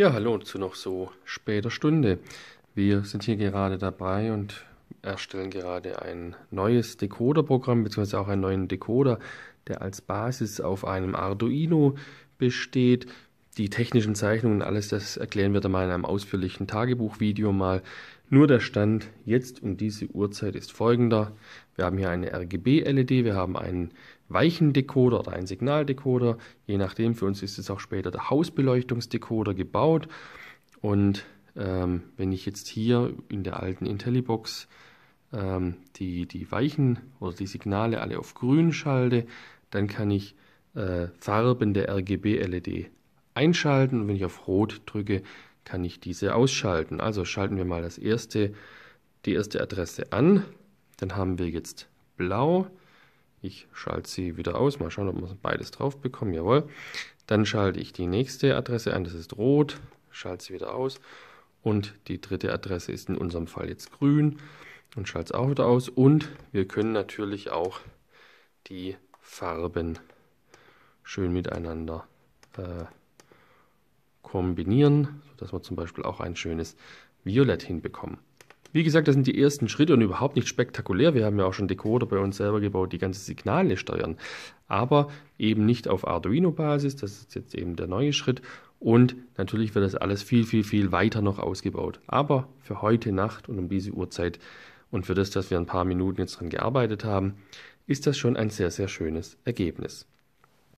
Ja, hallo zu noch so später Stunde. Wir sind hier gerade dabei und erstellen gerade ein neues Decoder-Programm bzw. auch einen neuen Decoder, der als Basis auf einem Arduino besteht die technischen Zeichnungen, alles das erklären wir dann mal in einem ausführlichen Tagebuchvideo mal. Nur der Stand jetzt um diese Uhrzeit ist folgender. Wir haben hier eine RGB-LED, wir haben einen weichen Decoder oder einen Signaldecoder. Je nachdem, für uns ist es auch später der Hausbeleuchtungsdecoder gebaut. Und ähm, wenn ich jetzt hier in der alten IntelliBox ähm, die, die weichen oder die Signale alle auf grün schalte, dann kann ich äh, Farben e der RGB-LED einschalten und wenn ich auf Rot drücke, kann ich diese ausschalten. Also schalten wir mal das erste, die erste Adresse an. Dann haben wir jetzt blau. Ich schalte sie wieder aus. Mal schauen, ob wir beides drauf bekommen. Jawohl. Dann schalte ich die nächste Adresse an. Das ist rot. Schalte sie wieder aus. Und die dritte Adresse ist in unserem Fall jetzt grün. Und schalte es auch wieder aus. Und wir können natürlich auch die Farben schön miteinander äh, kombinieren, sodass wir zum Beispiel auch ein schönes Violett hinbekommen. Wie gesagt, das sind die ersten Schritte und überhaupt nicht spektakulär. Wir haben ja auch schon Decoder bei uns selber gebaut, die ganze Signale steuern. Aber eben nicht auf Arduino-Basis, das ist jetzt eben der neue Schritt. Und natürlich wird das alles viel, viel, viel weiter noch ausgebaut. Aber für heute Nacht und um diese Uhrzeit und für das, dass wir ein paar Minuten jetzt dran gearbeitet haben, ist das schon ein sehr, sehr schönes Ergebnis.